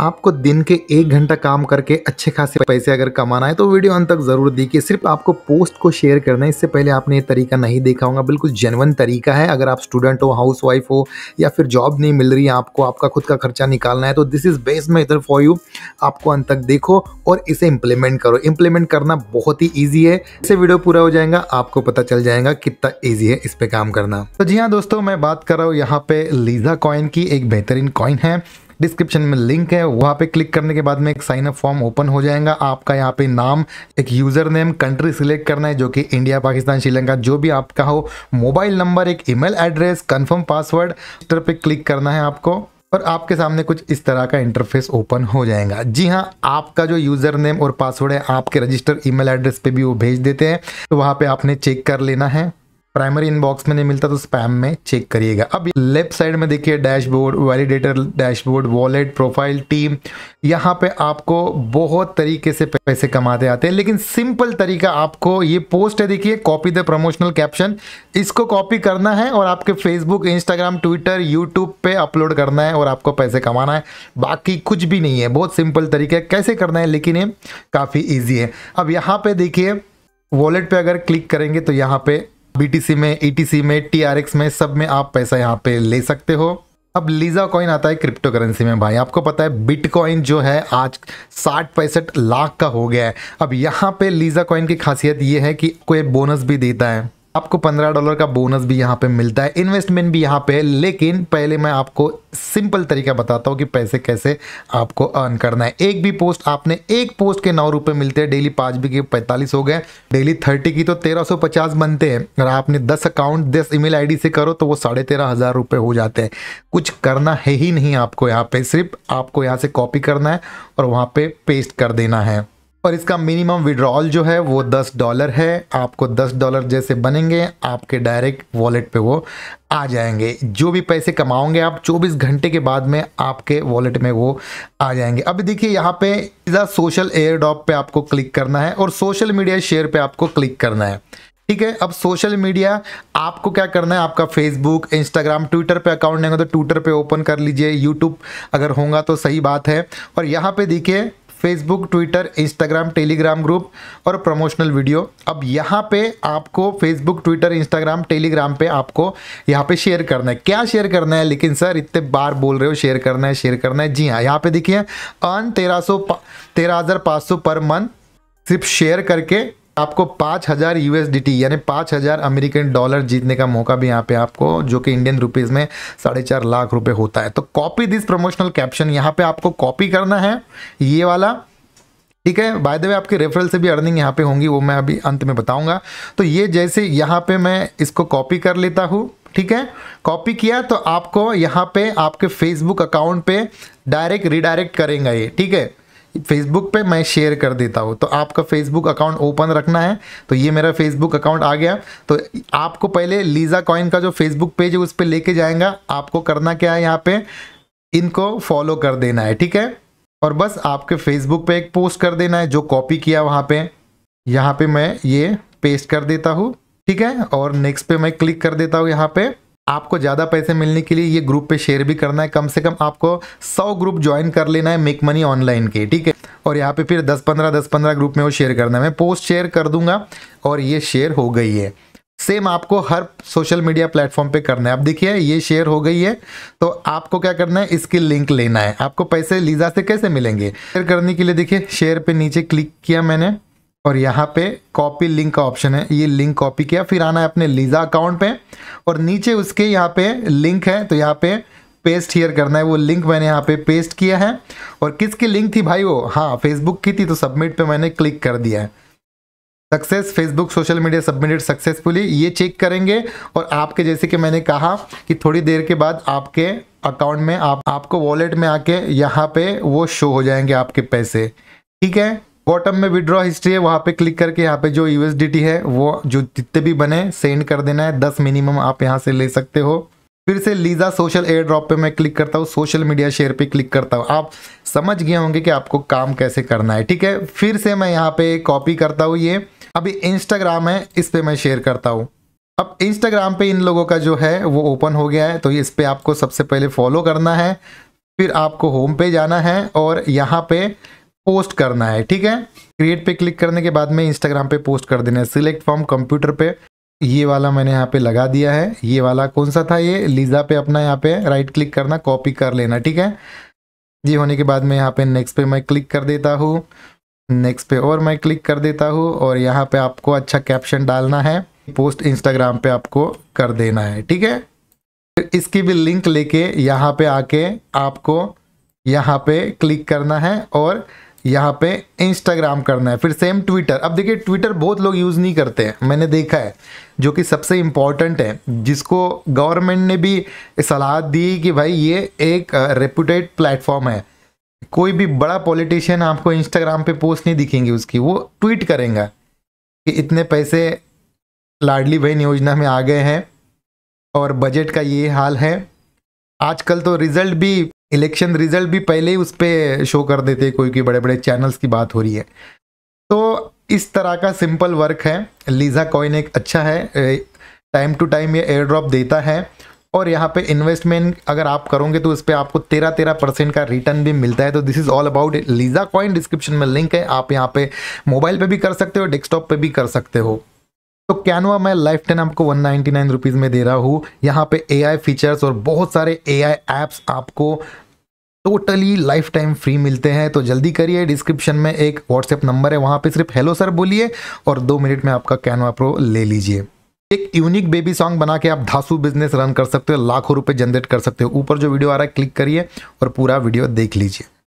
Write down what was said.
आपको दिन के एक घंटा काम करके अच्छे खासे पैसे अगर कमाना है तो वीडियो अंत तक जरूर देखिए सिर्फ आपको पोस्ट को शेयर करना है इससे पहले आपने ये तरीका नहीं देखा होगा बिल्कुल जेनवन तरीका है अगर आप स्टूडेंट हो हाउस वाइफ हो या फिर जॉब नहीं मिल रही है आपको आपका खुद का खर्चा निकालना है तो this is best method for you आपको अंत तक देखो और इसे इम्प्लीमेंट करो इम्प्लीमेंट करना बहुत ही ईजी है इससे वीडियो पूरा हो जाएगा आपको पता चल जाएगा कितना ईजी है इस पर काम करना तो जी हाँ दोस्तों मैं बात कर रहा हूँ यहाँ पे लीजा कॉइन की एक बेहतरीन कॉइन है डिस्क्रिप्शन में लिंक है वहाँ पे क्लिक करने के बाद में एक साइन अप फॉर्म ओपन हो जाएगा आपका यहाँ पे नाम एक यूज़र नेम कंट्री सिलेक्ट करना है जो कि इंडिया पाकिस्तान श्रीलंका जो भी आपका हो मोबाइल नंबर एक email address confirm password Twitter पे क्लिक करना है आपको और आपके सामने कुछ इस तरह का इंटरफेस ओपन हो जाएगा जी हाँ आपका जो यूज़र नेम और पासवर्ड है आपके रजिस्टर ईमेल एड्रेस पे भी वो भेज देते हैं तो वहाँ पे आपने चेक कर लेना है प्राइमरी इनबॉक्स में नहीं मिलता तो स्पैम में चेक करिएगा अब लेफ्ट साइड में देखिए dashboard validator dashboard wallet profile team यहाँ पे आपको बहुत तरीके से पैसे कमाते आते हैं लेकिन सिंपल तरीका आपको ये पोस्ट है देखिए कॉपी द प्रमोशनल कैप्शन इसको कॉपी करना है और आपके फेसबुक इंस्टाग्राम ट्विटर यूट्यूब पे अपलोड करना है और आपको पैसे कमाना है बाकी कुछ भी नहीं है बहुत सिंपल तरीका है कैसे करना है लेकिन ये काफ़ी ईजी है अब यहाँ पर देखिए वॉलेट पे अगर क्लिक करेंगे तो यहाँ पे बीटीसी में ईटीसी e में टीआरएक्स में सब में आप पैसा यहाँ पे ले सकते हो अब लीजा कॉइन आता है क्रिप्टो करेंसी में भाई आपको पता है बिटकॉइन जो है आज साठ पैंसठ लाख का हो गया है अब यहाँ पे लीजा कॉइन की खासियत ये है कि कोई बोनस भी देता है आपको पंद्रह डॉलर का बोनस भी यहाँ पे मिलता है इन्वेस्टमेंट भी यहाँ पे है लेकिन पहले मैं आपको सिंपल तरीका बताता हूँ कि पैसे कैसे आपको अर्न करना है एक भी पोस्ट आपने एक पोस्ट के नौ रुपये मिलते हैं डेली पाँच भी के पैंतालीस हो गए डेली थर्टी की तो तेरह सौ पचास बनते हैं अगर आपने दस अकाउंट दस ईमेल आईडी से करो तो वो साढ़े तेरह हज़ार रुपये हो जाते हैं कुछ करना है ही नहीं आपको यहाँ पर सिर्फ आपको यहाँ से कॉपी करना है और वहाँ पर पे पेस्ट कर देना है और इसका मिनिमम विड्रॉल जो है वो दस डॉलर है आपको दस डॉलर जैसे बनेंगे आपके डायरेक्ट वॉलेट पे वो आ जाएंगे जो भी पैसे कमाओगे आप 24 घंटे के बाद में आपके वॉलेट में वो आ जाएंगे अब देखिए यहाँ पे इधर सोशल एयर डॉप पे आपको क्लिक करना है और सोशल मीडिया शेयर पे आपको क्लिक करना है ठीक है अब सोशल मीडिया आपको क्या करना है आपका फेसबुक इंस्टाग्राम ट्विटर पे अकाउंट नहीं होगा तो ट्विटर पे ओपन कर लीजिए यूट्यूब अगर होगा तो सही बात है और यहाँ पे देखिए Facebook Twitter Instagram Telegram group और प्रमोशनल वीडियो अब यहाँ पे आपको फेसबुक ट्विटर इंस्टाग्राम टेलीग्राम पे आपको यहाँ पे शेयर करना है क्या शेयर करना है लेकिन सर इतने बार बोल रहे हो शेयर करना है शेयर करना है जी हाँ यहाँ पे देखिए अर्न तेरह सौ तेरह हज़ार सौ पर मंथ सिर्फ शेयर करके आपको पाँच हज़ार यूएसडीटी यानी पाँच हज़ार अमेरिकन डॉलर जीतने का मौका भी यहाँ पे आपको जो कि इंडियन रुपीज़ में साढ़े चार लाख रुपए होता है तो कॉपी दिस प्रमोशनल कैप्शन यहाँ पे आपको कॉपी करना है ये वाला ठीक है बाय द वे आपके रेफरल से भी अर्निंग यहाँ पे होंगी वो मैं अभी अंत में बताऊंगा तो ये जैसे यहाँ पे मैं इसको कॉपी कर लेता हूँ ठीक है कॉपी किया तो आपको यहाँ पे आपके फेसबुक अकाउंट पे डायरेक्ट रिडायरेक्ट करेंगे ये ठीक है फेसबुक पे मैं शेयर कर देता हूँ तो आपका फेसबुक अकाउंट ओपन रखना है तो ये मेरा फेसबुक अकाउंट आ गया तो आपको पहले लीजा कॉइन का जो फेसबुक पेज है उस पर लेके जाएगा आपको करना क्या है यहाँ पे इनको फॉलो कर देना है ठीक है और बस आपके फेसबुक पे एक पोस्ट कर देना है जो कॉपी किया वहाँ पे यहाँ पे मैं ये पेस्ट कर देता हूँ ठीक है और नेक्स्ट पे मैं क्लिक कर देता हूँ यहाँ पे आपको ज़्यादा पैसे मिलने के लिए ये ग्रुप पे शेयर भी करना है कम से कम आपको सौ ग्रुप ज्वाइन कर लेना है मेक मनी ऑनलाइन के ठीक है और यहाँ पे फिर दस पंद्रह दस पंद्रह ग्रुप में वो शेयर करना है मैं पोस्ट शेयर कर दूंगा और ये शेयर हो गई है सेम आपको हर सोशल मीडिया प्लेटफॉर्म पे करना है अब देखिए ये शेयर हो गई है तो आपको क्या करना है इसकी लिंक लेना है आपको पैसे लीजा से कैसे मिलेंगे शेयर करने के लिए देखिए शेयर पे नीचे क्लिक किया मैंने और यहाँ पे कॉपी लिंक का ऑप्शन है ये लिंक कॉपी किया फिर आना है अपने लीजा अकाउंट पे और नीचे उसके यहाँ पे लिंक है तो यहाँ पे पेस्ट हियर करना है वो लिंक मैंने यहाँ पे पेस्ट किया है और किसकी लिंक थी भाई वो हाँ फेसबुक की थी तो सबमिट पे मैंने क्लिक कर दिया है success Facebook social media submitted successfully ये चेक करेंगे और आपके जैसे कि मैंने कहा कि थोड़ी देर के बाद आपके अकाउंट में आप आपको वॉलेट में आके यहाँ पे वो शो हो जाएंगे आपके पैसे ठीक है बॉटम में विड्रॉ हिस्ट्री है वहाँ पे क्लिक करके यहाँ पे जो यूएसडीटी है वो जो जितने भी बने सेंड कर देना है दस मिनिमम आप यहाँ से ले सकते हो फिर से लीजा सोशल एयर ड्रॉप पे मैं क्लिक करता हूँ सोशल मीडिया शेयर पे क्लिक करता हूँ आप समझ गए होंगे कि आपको काम कैसे करना है ठीक है फिर से मैं यहाँ पे कॉपी करता हूँ ये अभी इंस्टाग्राम है इस पर मैं शेयर करता हूँ अब इंस्टाग्राम पे इन लोगों का जो है वो ओपन हो गया है तो इस पर आपको सबसे पहले फॉलो करना है फिर आपको होम पे जाना है और यहाँ पे पोस्ट करना है ठीक है क्रिएट पे क्लिक करने के बाद में इंस्टाग्राम पे पोस्ट कर देना है सिलेक्ट फॉर्म कंप्यूटर पे ये वाला मैंने यहाँ पे लगा दिया है ये वाला कौन सा था ये लीजा पे अपना यहाँ पे राइट क्लिक करना कॉपी कर लेना ठीक है ये होने के बाद में यहाँ पे नेक्स्ट पे मैं क्लिक कर देता हूँ नेक्स्ट पे और मैं क्लिक कर देता हूँ और यहाँ पे आपको अच्छा कैप्शन डालना है पोस्ट इंस्टाग्राम पे आपको कर देना है ठीक है इसकी भी लिंक लेके यहाँ पे आके आपको यहाँ पे क्लिक करना है और यहाँ पे इंस्टाग्राम करना है फिर सेम ट्विटर अब देखिए ट्विटर बहुत लोग यूज़ नहीं करते हैं मैंने देखा है जो कि सबसे इम्पॉर्टेंट है जिसको गवर्नमेंट ने भी सलाह दी कि भाई ये एक रेपूटेड प्लेटफॉर्म है कोई भी बड़ा पॉलिटिशियन आपको इंस्टाग्राम पे पोस्ट नहीं दिखेंगे उसकी वो ट्वीट करेंगे कि इतने पैसे लाडली बहन योजना में आ गए हैं और बजट का ये हाल है आजकल तो रिजल्ट भी इलेक्शन रिजल्ट भी पहले ही उस पर शो कर देते कोई कोई बड़े बड़े चैनल्स की बात हो रही है तो इस तरह का सिंपल वर्क है लीजा कॉइन एक अच्छा है टाइम टू टाइम ये एयर ड्रॉप देता है और यहाँ पे इन्वेस्टमेंट अगर आप करोगे तो इस पर आपको तेरह तेरह परसेंट का रिटर्न भी मिलता है तो this is all about Lisa coin description में लिंक है आप यहाँ पे मोबाइल पे भी कर सकते हो डेस्कटॉप पे भी कर सकते हो तो कैनवा मैं लाइफ टाइम आपको वन नाइन्टी नाइन रुपीज़ में दे रहा हूँ यहाँ पे ए आई फीचर्स और बहुत सारे ए आई आपको टोटली लाइफ टाइम फ्री मिलते हैं तो जल्दी करिए डिस्क्रिप्शन में एक व्हाट्सएप नंबर है वहाँ पे सिर्फ हेलो सर बोलिए और दो मिनट में आपका कैनवा प्रो ले लीजिए एक यूनिक बेबी सॉन्ग बना के आप धासु बिजनेस रन कर सकते हो लाखों रुपए जनरेट कर सकते हो ऊपर जो वीडियो आ रहा है क्लिक करिए और पूरा वीडियो देख लीजिए